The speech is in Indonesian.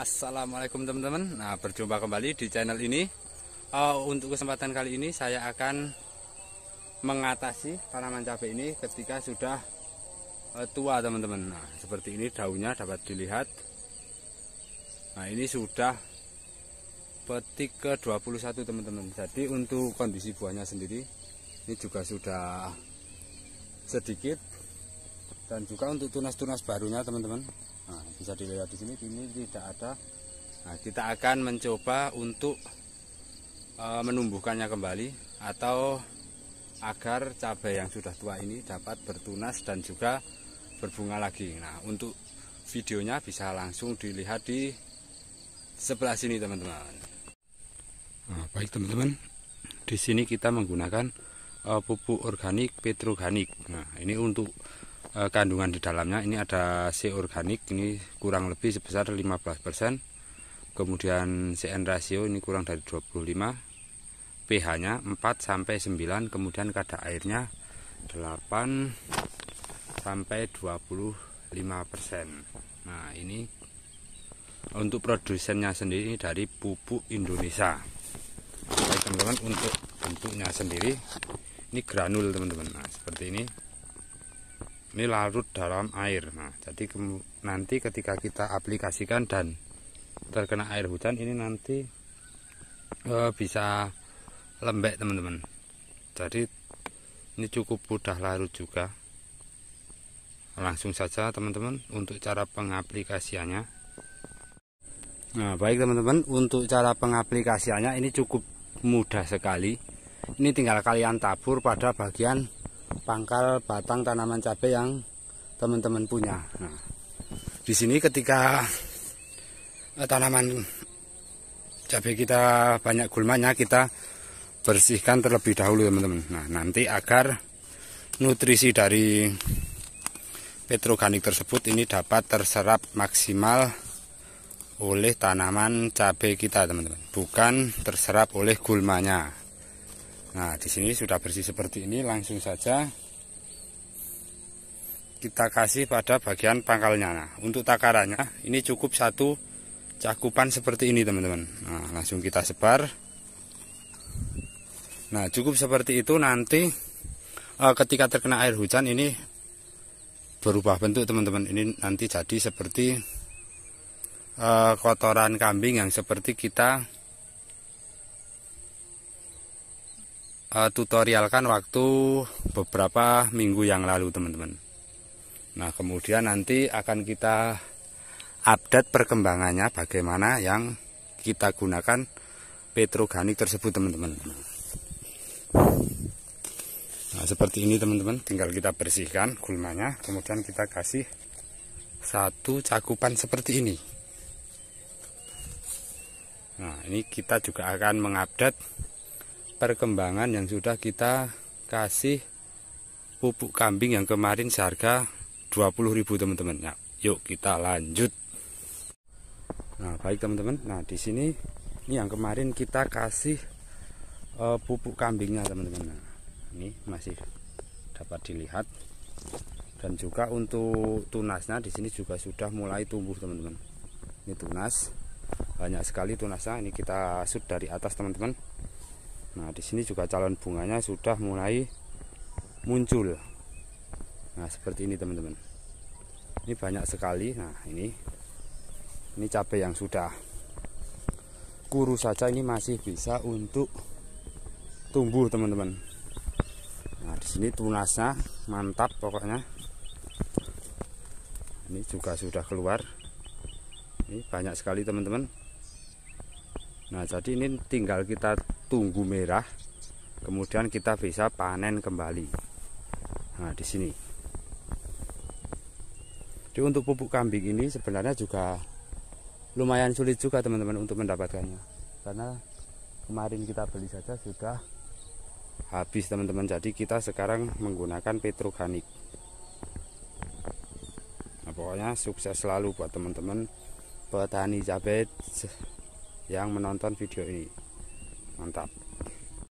Assalamualaikum teman-teman Nah berjumpa kembali di channel ini uh, Untuk kesempatan kali ini saya akan Mengatasi tanaman cabai ini ketika sudah uh, Tua teman-teman Nah seperti ini daunnya dapat dilihat Nah ini sudah Petik ke 21 teman-teman Jadi untuk kondisi buahnya sendiri Ini juga sudah Sedikit dan juga untuk tunas-tunas barunya teman-teman nah, bisa dilihat di sini ini tidak ada nah, kita akan mencoba untuk e, menumbuhkannya kembali atau agar cabai yang sudah tua ini dapat bertunas dan juga berbunga lagi nah untuk videonya bisa langsung dilihat di sebelah sini teman-teman nah, baik teman-teman di sini kita menggunakan eh, pupuk organik petroganik nah ini untuk Eh, kandungan di dalamnya ini ada C organik ini kurang lebih sebesar 15% kemudian CN ratio ini kurang dari 25 pH nya 4 sampai 9 kemudian kadar airnya 8 sampai 25% nah ini untuk produsennya sendiri dari pupuk Indonesia baik teman-teman untuk bentuknya sendiri ini granul teman-teman nah seperti ini ini larut dalam air nah jadi nanti ketika kita aplikasikan dan terkena air hujan ini nanti uh, bisa lembek teman-teman jadi ini cukup mudah larut juga langsung saja teman-teman untuk cara pengaplikasiannya nah baik teman-teman untuk cara pengaplikasiannya ini cukup mudah sekali ini tinggal kalian tabur pada bagian pangkal batang tanaman cabe yang teman-teman punya. Nah, di sini ketika eh, tanaman cabe kita banyak gulmanya kita bersihkan terlebih dahulu teman-teman. Nah, nanti agar nutrisi dari petroganik tersebut ini dapat terserap maksimal oleh tanaman cabe kita teman-teman, bukan terserap oleh gulmanya. Nah, di sini sudah bersih seperti ini, langsung saja kita kasih pada bagian pangkalnya. Nah, untuk takarannya ini cukup satu cakupan seperti ini, teman-teman. Nah, langsung kita sebar. Nah, cukup seperti itu nanti eh, ketika terkena air hujan ini berubah bentuk, teman-teman. Ini nanti jadi seperti eh, kotoran kambing yang seperti kita uh, tutorialkan waktu beberapa minggu yang lalu teman-teman nah kemudian nanti akan kita update perkembangannya bagaimana yang kita gunakan petroganik tersebut teman-teman nah seperti ini teman-teman tinggal kita bersihkan gulmanya kemudian kita kasih satu cakupan seperti ini Nah, ini kita juga akan mengupdate perkembangan yang sudah kita kasih pupuk kambing yang kemarin seharga 20.000 teman-teman. Nah, yuk kita lanjut. Nah, baik teman-teman. Nah, di sini ini yang kemarin kita kasih uh, pupuk kambingnya teman-teman. Nah, ini masih dapat dilihat dan juga untuk tunasnya di sini juga sudah mulai tumbuh teman-teman. Ini tunas banyak sekali tunasnya. Ini kita sud dari atas teman-teman. Nah, di sini juga calon bunganya sudah mulai muncul. Nah, seperti ini, teman-teman. Ini banyak sekali. Nah, ini ini cabai yang sudah kurus saja ini masih bisa untuk tumbuh, teman-teman. Nah, di sini tunasnya mantap pokoknya. Ini juga sudah keluar. Ini banyak sekali, teman-teman. Nah jadi ini tinggal kita tunggu merah kemudian kita bisa panen kembali. Nah di sini. Jadi untuk pupuk kambing ini sebenarnya juga lumayan sulit juga teman-teman untuk mendapatkannya karena kemarin kita beli saja sudah habis teman-teman jadi kita sekarang menggunakan petroganik nah, pokoknya sukses selalu buat teman-teman petani cabai yang menonton video ini mantap